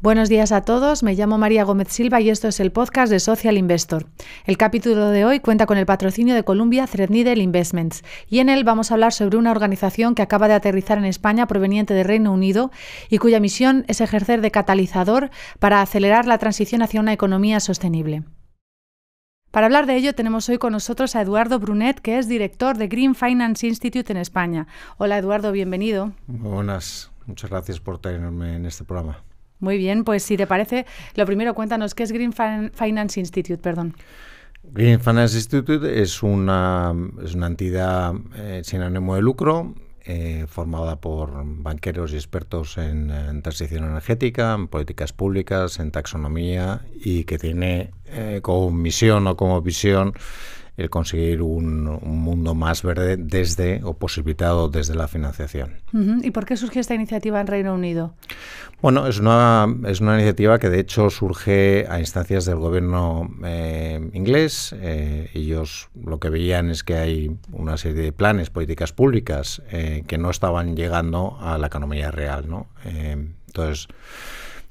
Buenos días a todos, me llamo María Gómez Silva y esto es el podcast de Social Investor. El capítulo de hoy cuenta con el patrocinio de Columbia Threadneedle Investments y en él vamos a hablar sobre una organización que acaba de aterrizar en España proveniente de Reino Unido y cuya misión es ejercer de catalizador para acelerar la transición hacia una economía sostenible. Para hablar de ello tenemos hoy con nosotros a Eduardo Brunet, que es director de Green Finance Institute en España. Hola Eduardo, bienvenido. Buenas, muchas gracias por tenerme en este programa. Muy bien, pues si te parece, lo primero cuéntanos, ¿qué es Green Finance Institute? Perdón. Green Finance Institute es una, es una entidad eh, sin ánimo de lucro eh, formada por banqueros y expertos en, transición energética, en políticas públicas, en taxonomía y que tiene eh, como misión o como visión el conseguir un, mundo más verde desde o posibilitado desde la financiación. ¿Y por qué surgió esta iniciativa en Reino Unido? Bueno, es una, es una iniciativa que de hecho surge a instancias del gobierno eh, inglés. Eh, ellos lo que veían es que hay una serie de planes, políticas públicas eh, que no estaban llegando a la economía real. ¿no? entonces,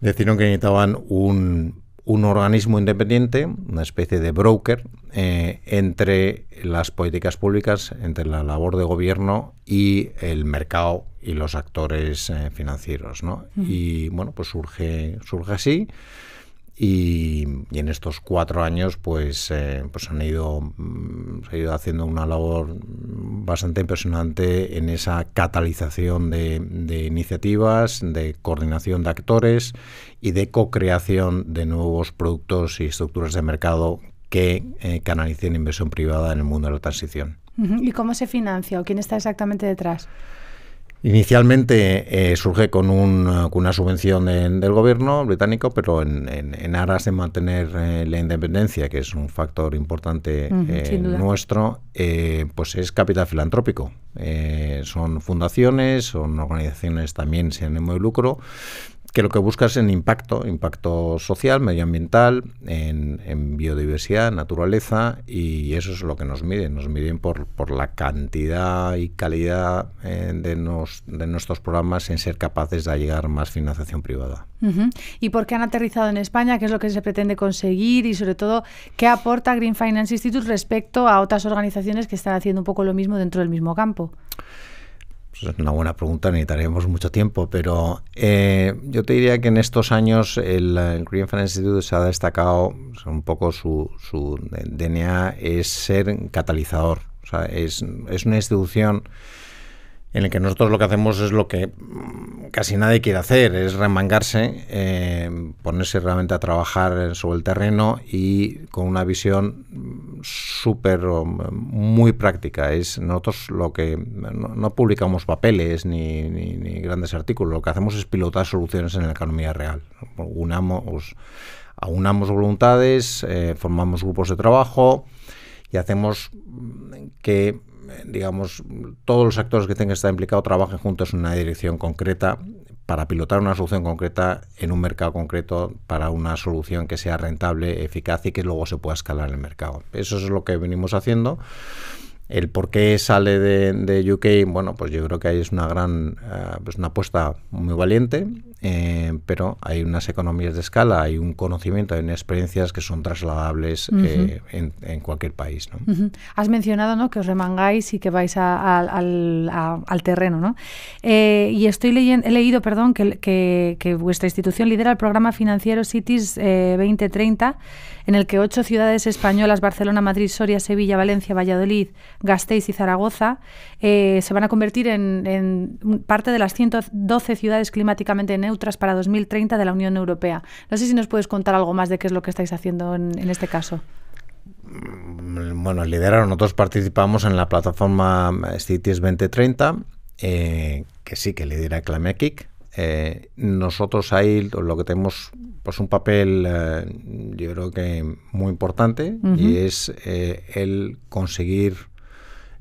decidieron que necesitaban un un organismo independiente, una especie de broker, eh, entre las políticas públicas, entre la labor de gobierno y el mercado y los actores eh, financieros. Y bueno, pues surge, surge así. Y, en estos cuatro años pues, eh, pues han ido, mm, se ha ido haciendo una labor bastante impresionante en esa catalización de, iniciativas, de coordinación de actores y de co-creación de nuevos productos y estructuras de mercado que eh, canalicen inversión privada en el mundo de la transición. ¿Y cómo se financia o quién está exactamente detrás? Inicialmente eh, surge con, una subvención del gobierno británico, pero en, aras de mantener eh, la independencia, que es un factor importante eh, nuestro, pues es capital filantrópico. son fundaciones, son organizaciones también sin ánimo de lucro que lo que buscas es en impacto, impacto social, medioambiental, en, en, biodiversidad, naturaleza, y eso es lo que nos miden. Nos miden por, por la cantidad y calidad eh, de, nuestros programas en ser capaces de llegar más financiación privada. ¿Y por qué han aterrizado en España? ¿Qué es lo que se pretende conseguir? Y sobre todo, ¿qué aporta Green Finance Institute respecto a otras organizaciones que están haciendo un poco lo mismo dentro del mismo campo? Pues, es una buena pregunta, necesitaremos mucho tiempo, pero eh, yo te diría que en estos años el, Green Finance Institute se ha destacado un poco su, su, DNA es ser catalizador. O sea, es, es una institución en el que nosotros lo que hacemos es lo que mm, casi nadie quiere hacer, es remangarse, eh, ponerse realmente a trabajar sobre el terreno y con una visión mm, súper, mm, muy práctica. Es nosotros lo que no, publicamos papeles ni, grandes artículos, lo que hacemos es pilotar soluciones en la economía real. Pues, aunamos voluntades, eh, formamos grupos de trabajo y hacemos que digamos, todos los actores que tengan que estar implicados trabajen juntos en una dirección concreta para pilotar una solución concreta en un mercado concreto, para una solución que sea rentable, eficaz y que luego se pueda escalar en el mercado. Eso es lo que venimos haciendo. El por qué sale de, UK, bueno, pues yo creo que ahí es una gran, eh, pues una apuesta muy valiente, eh, pero hay unas economías de escala, hay un conocimiento, hay experiencias que son trasladables eh, en, cualquier país. Has mencionado que os remangáis y que vais al, terreno, ¿no? y estoy leyendo, he leído, perdón, que, que, vuestra institución lidera el programa financiero Cities 2030, en el que ocho ciudades españolas, Barcelona, Madrid, Soria, Sevilla, Valencia, Valladolid, Gasteiz y Zaragoza, eh, se van a convertir en, parte de las 112 ciudades climáticamente neutras para 2030 de la Unión Europea. No sé si nos puedes contar algo más de qué es lo que estáis haciendo en, este caso mm, bueno, lideraron, nosotros participamos en la plataforma eh, Cities 2030, eh, que sí que lidera Climate nosotros ahí lo que tenemos pues un papel yo creo que muy importante y es el conseguir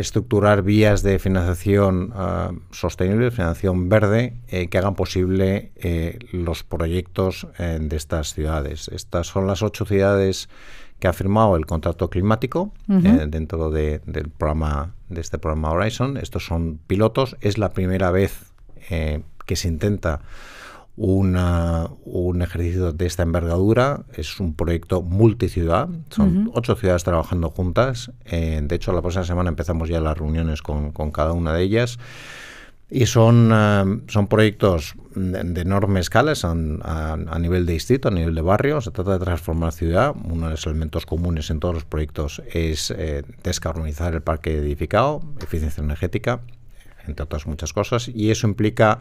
estructurar vías de financiación eh, sostenible, financiación verde, eh, que hagan posible eh, los proyectos de estas ciudades. Estas son las ocho ciudades que ha firmado el contrato climático dentro del programa de este programa Horizon. Estos son pilotos. Es la primera vez que se intenta una, un ejercicio de esta envergadura. Es un proyecto multiciudad, son ocho ciudades trabajando juntas. Eh, de hecho, la próxima semana empezamos ya las reuniones con, con cada una de ellas. Y son, eh, son proyectos de, enorme escala, son a, nivel de distrito, a nivel de barrio. Se trata de transformar la ciudad. Uno de los elementos comunes en todos los proyectos es eh, descarbonizar el parque edificado, eficiencia energética, entre otras muchas cosas. Y eso implica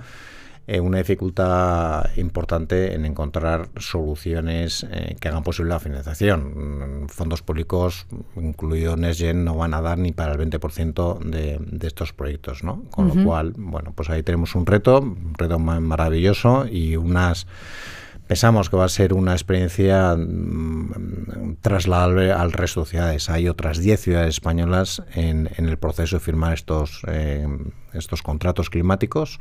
eh, una dificultad importante en encontrar soluciones eh, que hagan posible la financiación. Mm, fondos públicos, incluido Nesgen no van a dar ni para el 20% de, de, estos proyectos, ¿no? Con lo cual, bueno, pues ahí tenemos un reto, un reto maravilloso y unas pensamos que va a ser una experiencia mm, trasladable al resto de ciudades. Hay otras 10 ciudades españolas en, el proceso de firmar estos, eh, estos contratos climáticos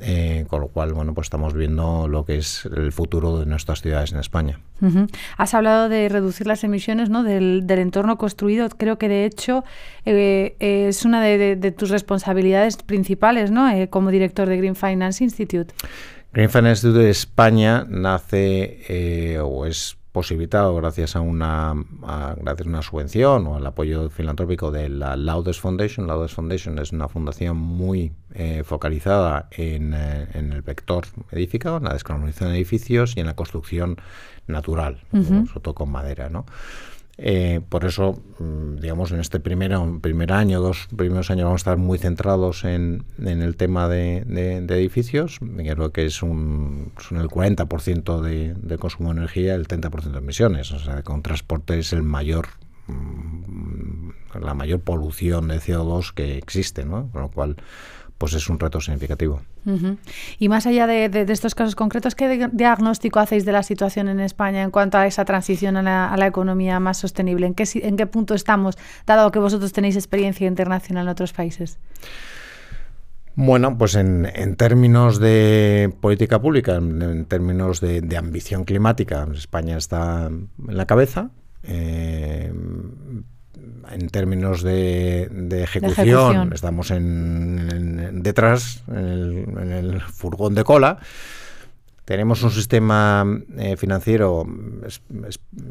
eh, con lo cual, bueno, pues estamos viendo lo que es el futuro de nuestras ciudades en España. Has hablado de reducir las emisiones ¿no? del, entorno construido. Creo que, de hecho, eh, eh, es una de, de, tus responsabilidades principales ¿no? como director de Green Finance Institute. Green Finance Institute de España nace o es posibilitado gracias a una, gracias a una subvención o al apoyo filantrópico de la Laudes Foundation. Laudes Foundation es una fundación muy eh, focalizada eh, en, el vector edificado, en la descarbonización de edificios y en la construcción natural, sobre todo con madera. ¿no? Eh, por eso, mm, digamos, en este primero, primer año, dos primeros años vamos a estar muy centrados en, el tema de, edificios, creo que es un, son el 40% de, de, consumo de energía, el 30% de emisiones. O sea, con transporte es el mayor mm, la mayor polución de CO2 que existe, ¿no? Con lo cual, pues es un reto significativo. Y más allá de, estos casos concretos, ¿qué diagnóstico hacéis de la situación en España en cuanto a esa transición a la, economía más sostenible? ¿En qué, ¿En qué punto estamos, dado que vosotros tenéis experiencia internacional en otros países? Bueno, pues en, términos de política pública, en, términos de, ambición climática, España está en la cabeza. Eh, en términos de, ejecución, estamos en, detrás, en el, furgón de cola. Tenemos un sistema eh, financiero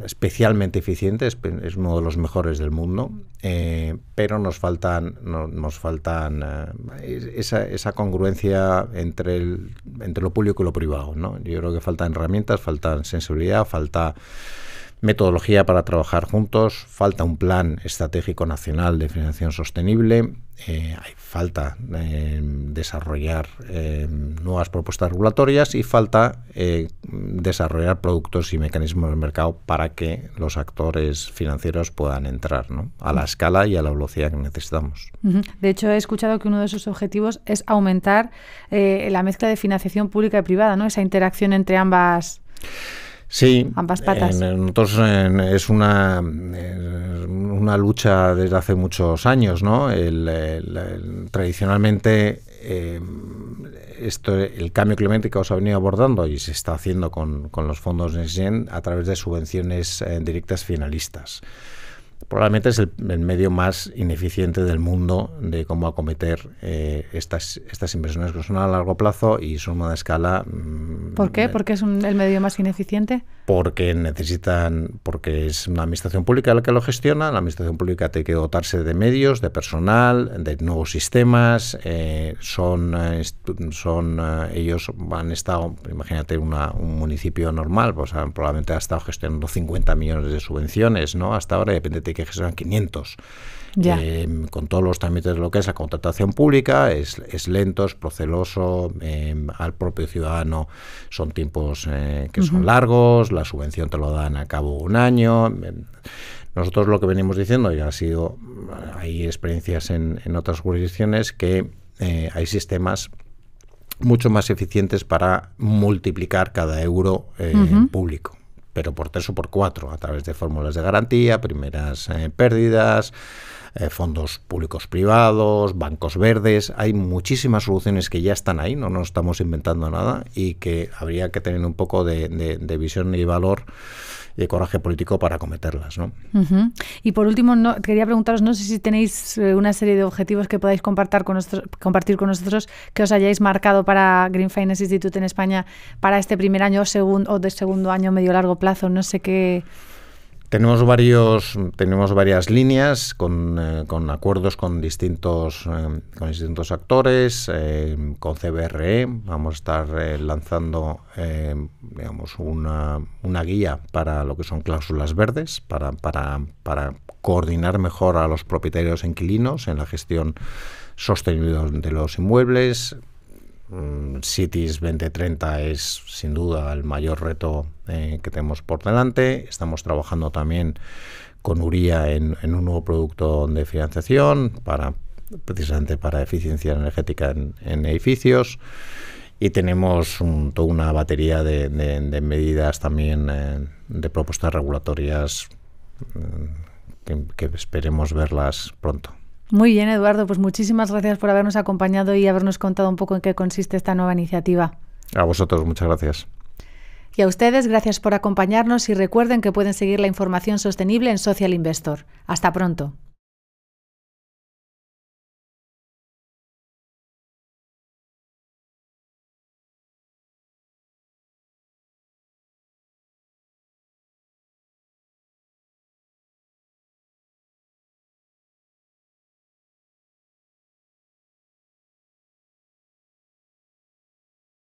especialmente eficiente, es, uno de los mejores del mundo, eh, pero nos faltan, nos faltan eh, esa, congruencia entre, el, entre lo público y lo privado. ¿no? Yo creo que faltan herramientas, faltan sensibilidad, falta metodología para trabajar juntos, falta un plan estratégico nacional de financiación sostenible, eh, hay falta eh, desarrollar eh, nuevas propuestas regulatorias y falta desarrollar productos y mecanismos de mercado para que los actores financieros puedan entrar a la escala y a la velocidad que necesitamos. De hecho, he escuchado que uno de sus objetivos es aumentar la mezcla de financiación pública y privada, ¿no? esa interacción entre ambas. Sí. En, es una, una lucha desde hace muchos años, ¿no? tradicionalmente eh, esto, el cambio climático se ha venido abordando y se está haciendo con, los fondos NextGen a través de subvenciones eh, directas finalistas probablemente es el, medio más ineficiente del mundo de cómo acometer eh, estas, estas inversiones que son a largo plazo y son una escala. Mm, ¿Por qué? ¿Por qué es el medio más ineficiente? Porque necesitan, porque es una administración pública la que lo gestiona, la administración pública tiene que dotarse de medios, de personal, de nuevos sistemas, eh, son, eh, son ellos han estado, imagínate un municipio normal, pues probablemente ha estado gestionando 50 millones de subvenciones, ¿no? Hasta ahora, depende que quejes eran 500. con todos los trámites de lo que es la contratación pública, es, lento, es proceloso em, al propio ciudadano, son tiempos eh, que son largos, la subvención te lo dan a cabo un año. Em, nosotros lo que venimos diciendo, y ha sido, hay experiencias en, otras jurisdicciones, que eh, hay sistemas mucho más eficientes para multiplicar cada euro eh, público pero por tres o por cuatro, a través de fórmulas de garantía, primeras eh, pérdidas, eh, fondos públicos privados, bancos verdes. Hay muchísimas soluciones que ya están ahí, no nos estamos inventando nada y que habría que tener un poco de, de, de visión y valor de coraje político para cometerlas. ¿no? Y por último, quería preguntaros, no sé si tenéis eh, una serie de objetivos que podáis compartir con, nosotros, compartir con nosotros que os hayáis marcado para Green Finance Institute en España para este primer año o, segundo o de segundo año medio largo plazo. No sé qué... Tenemos, varios, tenemos varias líneas con, eh, acuerdos con distintos, eh, con distintos actores, eh, con CBRE. Vamos a estar lanzando digamos una, guía para lo que son cláusulas verdes, para, para, para coordinar mejor a los propietarios inquilinos en la gestión sostenible de los inmuebles, Mm, Cities 2030 es sin duda el mayor reto eh, que tenemos por delante. Estamos trabajando también con URIA en, un nuevo producto de financiación para precisamente para eficiencia energética en, edificios y tenemos toda una batería de, medidas también eh, de propuestas regulatorias mm, que esperemos verlas pronto. Muy bien, Eduardo, pues muchísimas gracias por habernos acompañado y habernos contado un poco en qué consiste esta nueva iniciativa. A vosotros, muchas gracias. Y a ustedes, gracias por acompañarnos y recuerden que pueden seguir la información sostenible en Social Investor. Hasta pronto.